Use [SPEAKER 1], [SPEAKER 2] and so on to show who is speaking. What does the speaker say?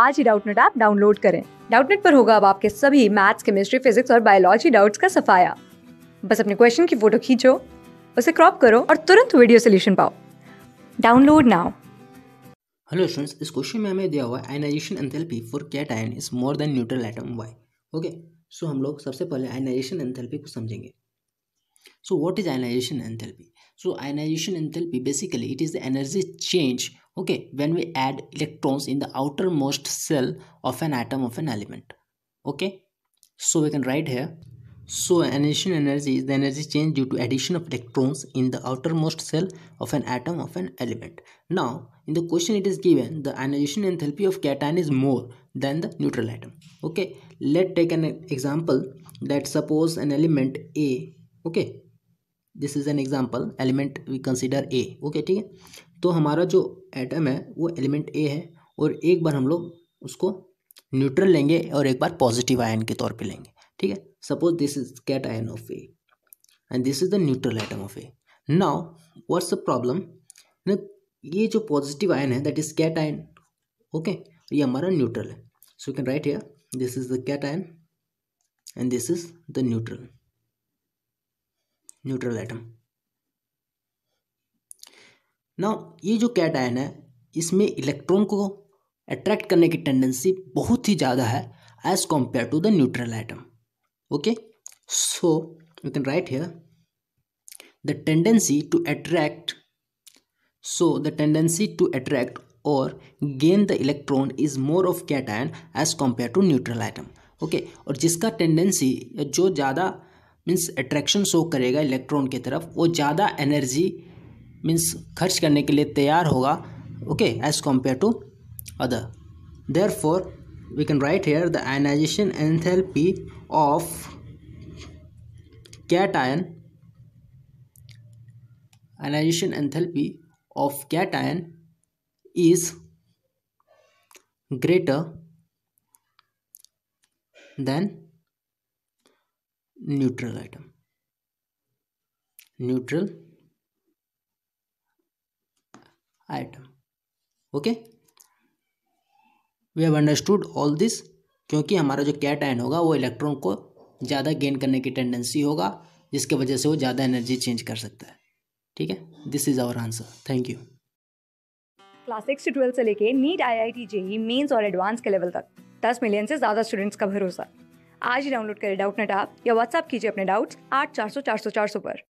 [SPEAKER 1] आज ही Doubtnut app download करें डाउटनेट पर होगा अब आपके सभी मैथ्स केमिस्ट्री फिजिक्स और बायोलॉजी डाउट्स का सफाया बस अपने क्वेश्चन की फोटो खींचो उसे क्रॉप करो और तुरंत वीडियो सोल्यूशन पाओ डाउनलोड नाउ
[SPEAKER 2] हेलो स्टूडेंट्स इस क्वेश्चन में हमें दिया हुआ ionization enthalpy for cation is more than neutral atom why okay so हम लोग सबसे पहले आयनाइजेशन एंथैल्पी को समझेंगे so what is ionization enthalpy so ionization enthalpy basically it is the energy change okay when we add electrons in the outermost shell of an atom of an element okay so we can write here so addition energy is the energy change due to addition of electrons in the outermost shell of an atom of an element. Now, in the question it is given the ionization enthalpy of cation is more than the neutral atom. Okay, let's take an example that suppose an element A, okay, this is an example, element we consider A, okay, ठीक है? तो हमारा जो atom है वो element ए है और एक बार हम लोग उसको न्यूट्रल लेंगे और एक बार पॉजिटिव आयन के तौर पे लेंगे ठीक है suppose this is cation of A and this is the neutral atom of A now what's the problem ये जो पॉजिटिव आयन है that is cation okay ये हमारा न्यूट्रल है so can write here this is the cation and this is the neutral neutral atom ना ये जो cat ion है इसमें इलेक्ट्रॉन को अट्रैक्ट करने की टेंडेंसी बहुत ही ज़्यादा है as compare to the neutral atom okay so you can write here the tendency to attract so the tendency to attract और gain the electron is more of cation as compare to neutral atom okay और जिसका tendency जो ज़्यादा means attraction show करेगा electron की तरफ वो ज़्यादा एनर्जी मीन्स खर्च करने के लिए तैयार होगा okay as compare to other therefore we can write here the ionization enthalpy of cation ionization enthalpy of cation is greater than neutral atom neutral atom okay we have understood all this क्योंकि हमारा जो cat ion होगा वो electron को ज़्यादा gain करने की tendency होगा जिसके वजह से वो ज़्यादा एनर्जी चेंज कर सकता है ठीक है this is our answer thank you
[SPEAKER 1] class six से ट्वेल्थ से लेके NEET I I T JEE mains और एडवांस के लेवल तक दस मिलियन से ज़्यादा स्टूडेंट्स का भरोसा आज ही डाउनलोड करें डाउट नेट आप या व्हाट्सअप कीजिए अपने डाउट्स आठ चार सौ चार सौ चार सौ पर